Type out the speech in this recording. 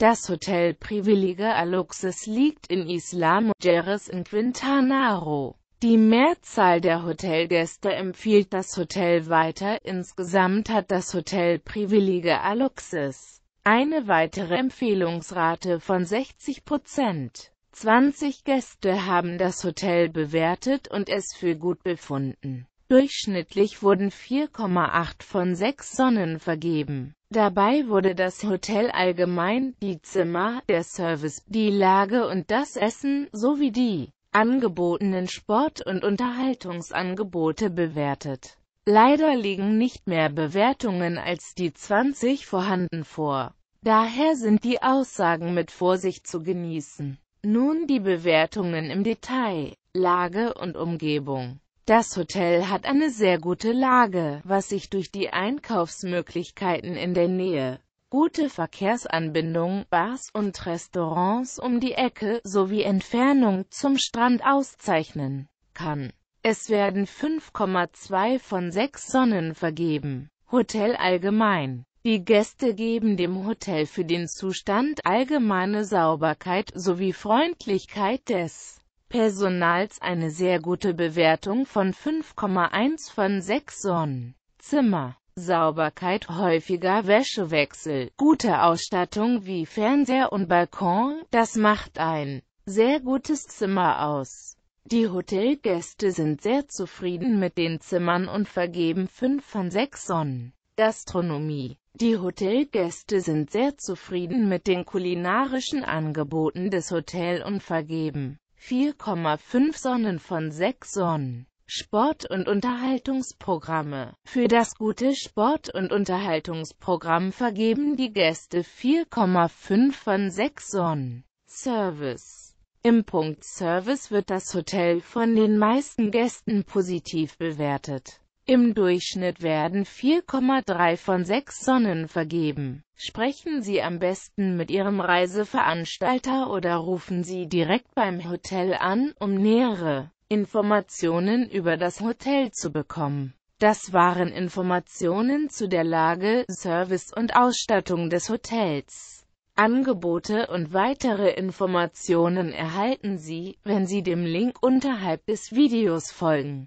Das Hotel Privilegia Aluxus liegt in Isla Jerez in Quintana Roo. Die Mehrzahl der Hotelgäste empfiehlt das Hotel weiter, insgesamt hat das Hotel Privilegia Aluxus eine weitere Empfehlungsrate von 60 Prozent. 20 Gäste haben das Hotel bewertet und es für gut befunden. Durchschnittlich wurden 4,8 von 6 Sonnen vergeben. Dabei wurde das Hotel allgemein, die Zimmer, der Service, die Lage und das Essen, sowie die angebotenen Sport- und Unterhaltungsangebote bewertet. Leider liegen nicht mehr Bewertungen als die 20 vorhanden vor. Daher sind die Aussagen mit Vorsicht zu genießen. Nun die Bewertungen im Detail, Lage und Umgebung. Das Hotel hat eine sehr gute Lage, was sich durch die Einkaufsmöglichkeiten in der Nähe, gute Verkehrsanbindung, Bars und Restaurants um die Ecke sowie Entfernung zum Strand auszeichnen kann. Es werden 5,2 von 6 Sonnen vergeben. Hotel allgemein. Die Gäste geben dem Hotel für den Zustand allgemeine Sauberkeit sowie Freundlichkeit des Personals eine sehr gute Bewertung von 5,1 von 6 Sonnen. Zimmer, Sauberkeit, häufiger Wäschewechsel, gute Ausstattung wie Fernseher und Balkon, das macht ein sehr gutes Zimmer aus. Die Hotelgäste sind sehr zufrieden mit den Zimmern und vergeben 5 von 6 Sonnen. Gastronomie Die Hotelgäste sind sehr zufrieden mit den kulinarischen Angeboten des Hotels und vergeben 4,5 Sonnen von 6 Sonnen. Sport- und Unterhaltungsprogramme. Für das gute Sport- und Unterhaltungsprogramm vergeben die Gäste 4,5 von 6 Sonnen. Service. Im Punkt Service wird das Hotel von den meisten Gästen positiv bewertet. Im Durchschnitt werden 4,3 von 6 Sonnen vergeben. Sprechen Sie am besten mit Ihrem Reiseveranstalter oder rufen Sie direkt beim Hotel an, um nähere Informationen über das Hotel zu bekommen. Das waren Informationen zu der Lage, Service und Ausstattung des Hotels. Angebote und weitere Informationen erhalten Sie, wenn Sie dem Link unterhalb des Videos folgen.